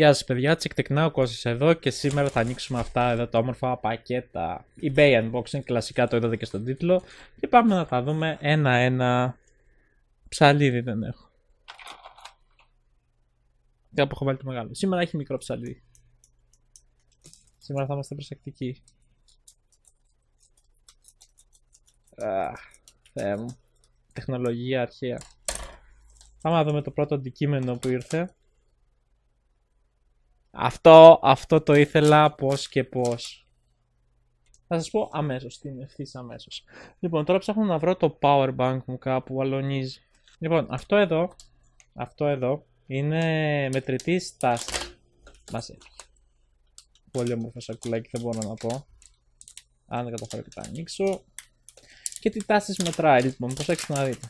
Γεια σας παιδιά, τσικτεκνά ο Κώστας εδώ και σήμερα θα ανοίξουμε αυτά εδώ τα όμορφα πακέτα eBay Unboxing, κλασικά το είδατε και στον τίτλο και πάμε να τα δούμε ένα-ένα ψαλίδι δεν έχω Δεν έχω βάλει το μεγάλο, σήμερα έχει μικρό ψαλίδι Σήμερα θα είμαστε προσεκτικοί Αχ, Θεέ μου, τεχνολογία αρχαία Πάμε να δούμε το πρώτο αντικείμενο που ήρθε αυτό, αυτό το ήθελα πώς και πώς. Θα σας πω αμέσως, την ευθύς αμέσως. Λοιπόν, τώρα ψάχνω να βρω το power bank μου κάπου, αλωνίζει. Λοιπόν, αυτό εδώ, αυτό εδώ, είναι μετρητής τάσης. Μας έχει. Πολύ όμορφο σακουλάκι, δεν μπορώ να πω. Αν δεν καταφέρω και τα ανοίξω. Και τι τάσεις μετράει, λοιπόν, προσέξτε να δείτε.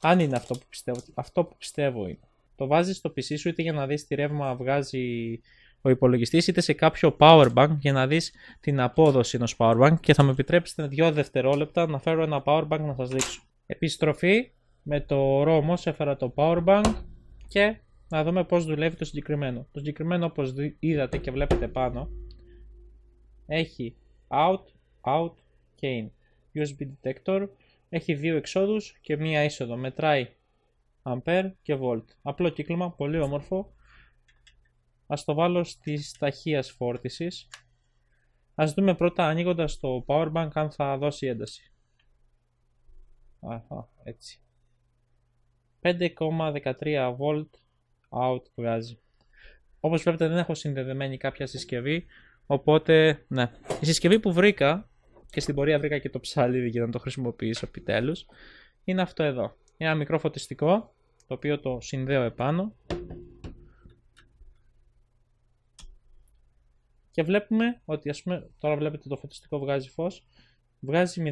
Αν είναι αυτό που πιστεύω, αυτό που πιστεύω είναι το βάζεις στο PC σου είτε για να δεις τι ρεύμα βγάζει ο υπολογιστής είτε σε κάποιο power bank για να δεις την απόδοση του power bank και θα με επιτρέψετε δύο δευτερόλεπτα να φέρω ένα power bank να σας δείξω. Επιστροφή με το ρομό έφερα το power bank και να δούμε πώς δουλεύει το συγκεκριμένο. Το συγκεκριμένο όπως είδατε και βλέπετε πάνω έχει out, out και in. USB detector έχει δύο εξόδους και μία είσοδο. Μετράει Αμπερ και Βολτ. Απλό κύκλωμα, πολύ όμορφο. Ας το βάλω στις ταχείας φόρτισης. Ας δούμε πρώτα ανοίγοντας το power bank αν θα δώσει ένταση. Α, έτσι. 5,13 Volt out βγάζει. Όπως βλέπετε δεν έχω συνδεδεμένη κάποια συσκευή, οπότε ναι. Η συσκευή που βρήκα και στην πορεία βρήκα και το ψαλίδι για να το χρησιμοποιήσω επιτέλους. είναι αυτό εδώ. Ένα μικρό φωτιστικό το οποίο το συνδέω επάνω και βλέπουμε ότι ας πούμε τώρα βλέπετε το φωτιστικό βγάζει φως βγάζει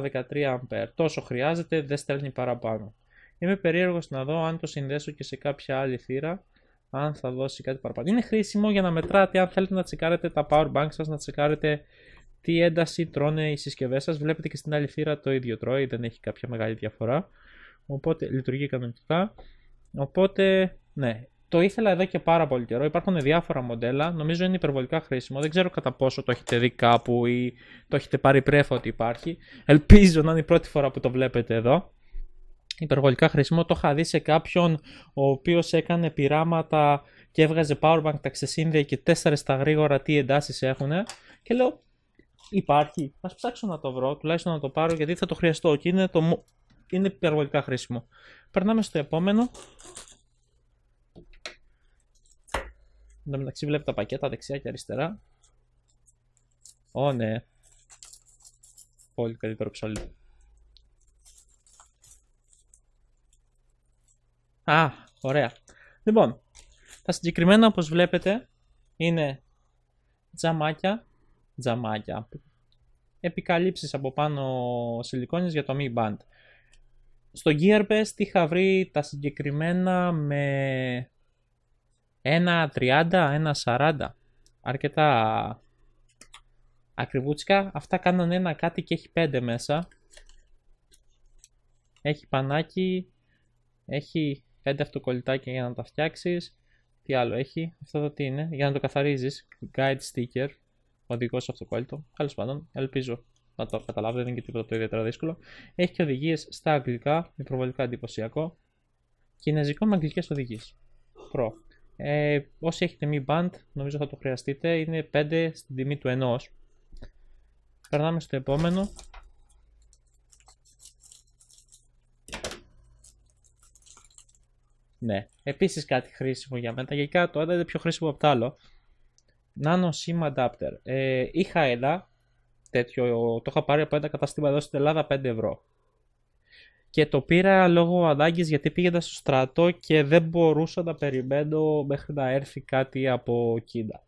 0,13 A τόσο χρειάζεται δεν στέλνει παραπάνω είμαι περίεργος να δω αν το συνδέσω και σε κάποια άλλη θύρα αν θα δώσει κάτι παραπάνω. Είναι χρήσιμο για να μετράτε αν θέλετε να τσεκάρετε τα power banks σας, να τσεκάρετε τι ένταση τρώνε οι συσκευές σας. Βλέπετε και στην άλλη θύρα το ίδιο τρώει, δεν έχει κάποια μεγάλη διαφορά. Οπότε λειτουργεί κανονικά. Οπότε, ναι, το ήθελα εδώ και πάρα πολύ καιρό. Υπάρχουν διάφορα μοντέλα. Νομίζω είναι υπερβολικά χρήσιμο. Δεν ξέρω κατά πόσο το έχετε δει κάπου ή το έχετε πάρει πρέφα ότι υπάρχει. Ελπίζω να είναι η πρώτη φορά που το βλέπετε εδώ. Υπερβολικά χρήσιμο. Το είχα δει σε κάποιον ο οποίος έκανε πειράματα και έβγαζε powerbank τα ξεσύνδια και τέσσερα στα γρήγορα τι εντάσεις έχουν. Και λέω, υπάρχει. Ας ψάξω να το βρω, τουλάχιστον να το πάρω γιατί θα το χρειαστώ. Και είναι το είναι υπερβολικά χρήσιμο. Περνάμε στο επόμενο. Εν μεταξύ βλέπετε τα πακέτα δεξιά και αριστερά. Ω ναι. Πολύ καλύτερο ψωλί. Α, ωραία. Λοιπόν, τα συγκεκριμένα όπως βλέπετε είναι τζαμάκια, τζαμάκια, επικαλύψεις από πάνω σιλικόνης για το Mi Band. Στο Gearbest είχα βρει τα συγκεκριμένα με 1.30, 1.40. Αρκετά ακριβούτσικα. Αυτά κάνω ένα κάτι και έχει 5 μέσα. Έχει πανάκι, έχει 5 αυτοκολλητάκια για να τα φτιάξεις. Τι άλλο έχει, αυτό εδώ τι είναι, για να το καθαρίζεις. Guide sticker, οδηγός αυτοκόλλητο. Τέλος πάντων, ελπίζω θα το καταλάβετε, δεν είναι και τίποτα το ιδιαίτερα δύσκολο. Έχει και οδηγίες στα αγγλικά, προβολικά εντυπωσιακό. Κινέζικο με αγγλικές οδηγίες. προ Ε, όσοι έχετε μη Band, νομίζω θα το χρειαστείτε. Είναι 5 στην τιμή του ενός. Περνάμε στο επόμενο. Ναι, επίσης κάτι χρήσιμο για μένα. Γενικά το ένα είναι πιο χρήσιμο από το άλλο. Nano SIM Adapter. Ε, είχα ένα, τέτοιο, το είχα πάρει από ένα κατάστημα εδώ στην Ελλάδα 5 ευρώ. Και το πήρα λόγω ανάγκης γιατί πήγαινα στο στρατό και δεν μπορούσα να περιμένω μέχρι να έρθει κάτι από Κίνα.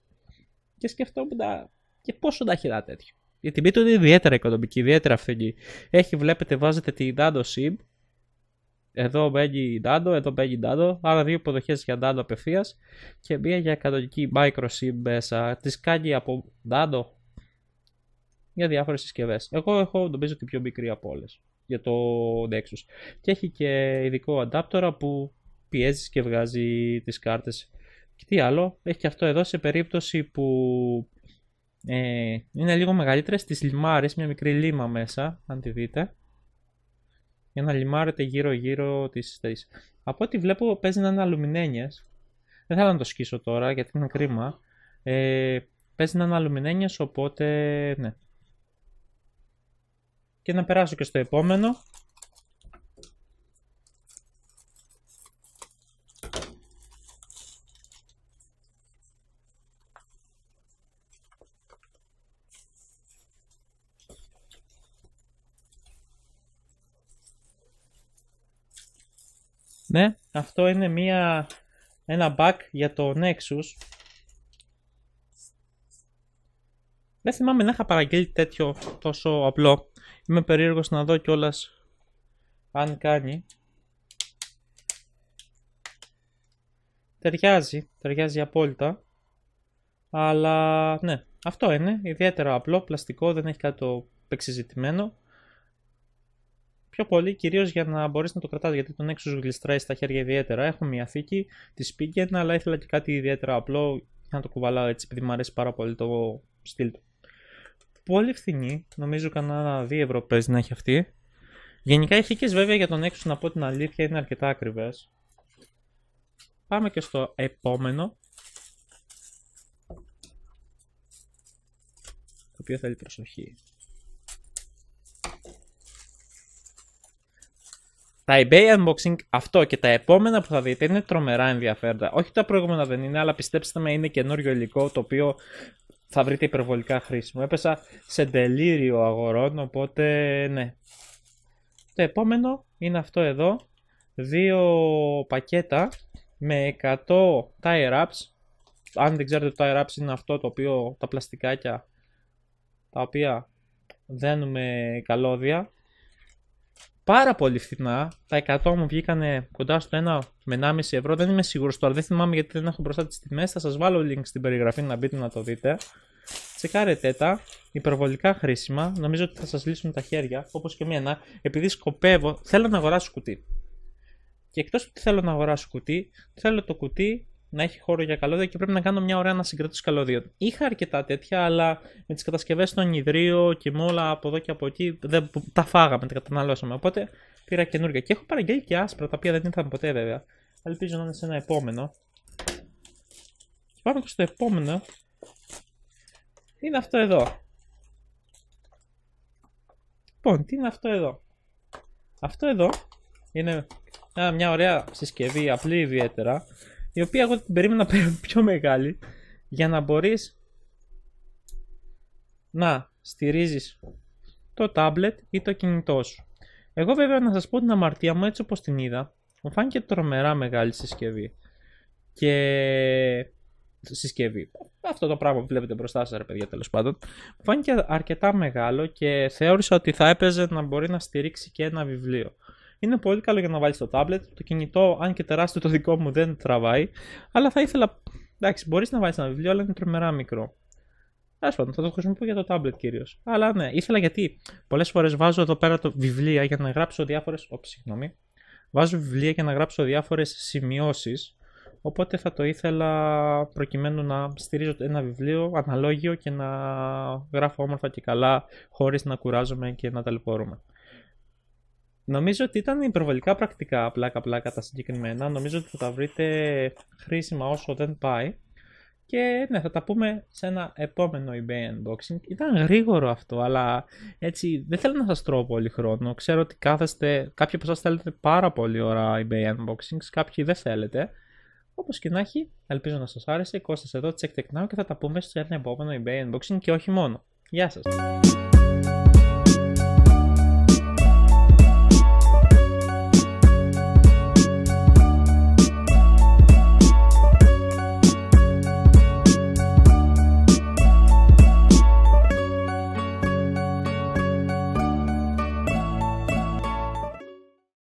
Και σκεφτόμουν να... και πόσο να έχει ένα τέτοιο. Η τιμή του είναι ιδιαίτερα οικονομική, ιδιαίτερα αυθενή. Έχει, βλέπετε, βάζετε τη Nano SIM. Εδώ μπαίνει Nano, εδώ μπαίνει Nano. Άρα δύο υποδοχές για Nano απευθείας και μία για κανονική micro SIM μέσα. Τη κάνει από Nano για διάφορες συσκευές. Εγώ έχω, τον την πιο μικρή από όλες για το Nexus. Και έχει και ειδικό adapter που πιέζεις και βγάζει τις κάρτες. Και τι άλλο, έχει και αυτό εδώ σε περίπτωση που ε, είναι λίγο μεγαλύτερες τις λιμάρες, μια μικρή λίμα μέσα, αν τη δείτε. Για να λιμάρετε γύρω-γύρω τις θέσεις. Από ό,τι βλέπω παίζει να είναι αλουμινένιες. Δεν θέλω να το σκίσω τώρα γιατί είναι κρίμα. Ε, παίζει να είναι αλουμινένιες, οπότε ναι και να περάσω και στο επόμενο. Ναι, αυτό είναι μία, ένα bug για το Nexus. Δεν θυμάμαι να είχα παραγγείλει τέτοιο τόσο απλό. Είμαι περίεργος να δω κιόλας αν κάνει. Ταιριάζει, ταιριάζει απόλυτα. Αλλά ναι, αυτό είναι. Ιδιαίτερα απλό, πλαστικό, δεν έχει κάτι το επεξυζητημένο. Πιο πολύ κυρίως για να μπορείς να το κρατάς γιατί τον έξω γλιστράει στα χέρια ιδιαίτερα. Έχω μια θήκη τη Spigen, αλλά ήθελα και κάτι ιδιαίτερα απλό για να το κουβαλάω έτσι επειδή μου αρέσει πάρα πολύ το στυλ του πολύ φθηνή. Νομίζω κανένα δύο ευρώ παίζει να έχει αυτή. Γενικά οι βέβαια για τον έξω να πω την αλήθεια είναι αρκετά ακριβές. Πάμε και στο επόμενο. Το οποίο θέλει προσοχή. Τα eBay unboxing, αυτό και τα επόμενα που θα δείτε είναι τρομερά ενδιαφέροντα. Όχι τα προηγούμενα δεν είναι, αλλά πιστέψτε με είναι καινούριο υλικό το οποίο θα βρείτε υπερβολικά χρήσιμο. Έπεσα σε τελείριο αγορών, οπότε ναι. Το επόμενο είναι αυτό εδώ. Δύο πακέτα με 100 Tie Wraps. Αν δεν ξέρετε το tire είναι αυτό το οποίο τα πλαστικάκια τα οποία δένουμε καλώδια πάρα πολύ φθηνά. Τα 100 μου βγήκανε κοντά στο 1 με 1,5 ευρώ. Δεν είμαι σίγουρος τώρα, δεν θυμάμαι γιατί δεν έχω μπροστά τις τιμές. Θα σας βάλω link στην περιγραφή να μπείτε να το δείτε. Τσεκάρετε τα, υπερβολικά χρήσιμα. Νομίζω ότι θα σας λύσουν τα χέρια, όπως και εμένα, επειδή σκοπεύω, θέλω να αγοράσω κουτί. Και εκτός ότι θέλω να αγοράσω κουτί, θέλω το κουτί να έχει χώρο για καλώδια και πρέπει να κάνω μια ωραία ανασυγκρότηση καλώδιων. Είχα αρκετά τέτοια, αλλά με τις κατασκευές στον ιδρύων και με όλα από εδώ και από εκεί δεν, τα φάγαμε, τα καταναλώσαμε. Οπότε πήρα καινούργια. Και έχω παραγγείλει και άσπρα, τα οποία δεν ήρθαν ποτέ βέβαια. Ελπίζω να είναι σε ένα επόμενο. Και πάμε στο επόμενο. Είναι αυτό εδώ. Λοιπόν, τι είναι αυτό εδώ. Αυτό εδώ είναι μια ωραία συσκευή, απλή ιδιαίτερα η οποία εγώ την περίμενα πιο μεγάλη για να μπορείς να στηρίζεις το tablet ή το κινητό σου. Εγώ βέβαια να σας πω την αμαρτία μου έτσι όπως την είδα, μου φάνηκε τρομερά μεγάλη συσκευή. Και συσκευή. Αυτό το πράγμα που βλέπετε μπροστά σας ρε παιδιά τέλος πάντων. Μου φάνηκε αρκετά μεγάλο και θεώρησα ότι θα έπαιζε να μπορεί να στηρίξει και ένα βιβλίο. Είναι πολύ καλό για να βάλεις το tablet. Το κινητό, αν και τεράστιο το δικό μου, δεν τραβάει. Αλλά θα ήθελα. Εντάξει, μπορείς να βάλεις ένα βιβλίο, αλλά είναι τρομερά μικρό. Τέλος πάντων, θα το χρησιμοποιήσω για το tablet κυρίως. Αλλά ναι, ήθελα γιατί πολλές φορές βάζω εδώ πέρα το βιβλία για να γράψω διάφορες. Όπω συγγνώμη. Βάζω βιβλία για να γράψω διάφορες σημειώσεις. Οπότε θα το ήθελα προκειμένου να στηρίζω ένα βιβλίο αναλόγιο και να γράφω όμορφα και καλά χωρίς να κουράζομαι και να ταλαιπωρούμε. Νομίζω ότι ήταν υπερβολικά απλά καπλά κατά συγκεκριμένα. Νομίζω ότι θα τα βρείτε χρήσιμα όσο δεν πάει. Και ναι, θα τα πούμε σε ένα επόμενο eBay unboxing. Ήταν γρήγορο αυτό, αλλά έτσι δεν θέλω να σας τρώω πολύ χρόνο. Ξέρω ότι κάθεστε, κάποιοι από εσάς θέλετε πάρα πολύ ώρα eBay unboxings, κάποιοι δεν θέλετε. Όπως και να έχει, ελπίζω να σας άρεσε. Κώστας εδώ, check tech now και θα τα πούμε σε ένα επόμενο eBay unboxing και όχι μόνο. Γεια σας!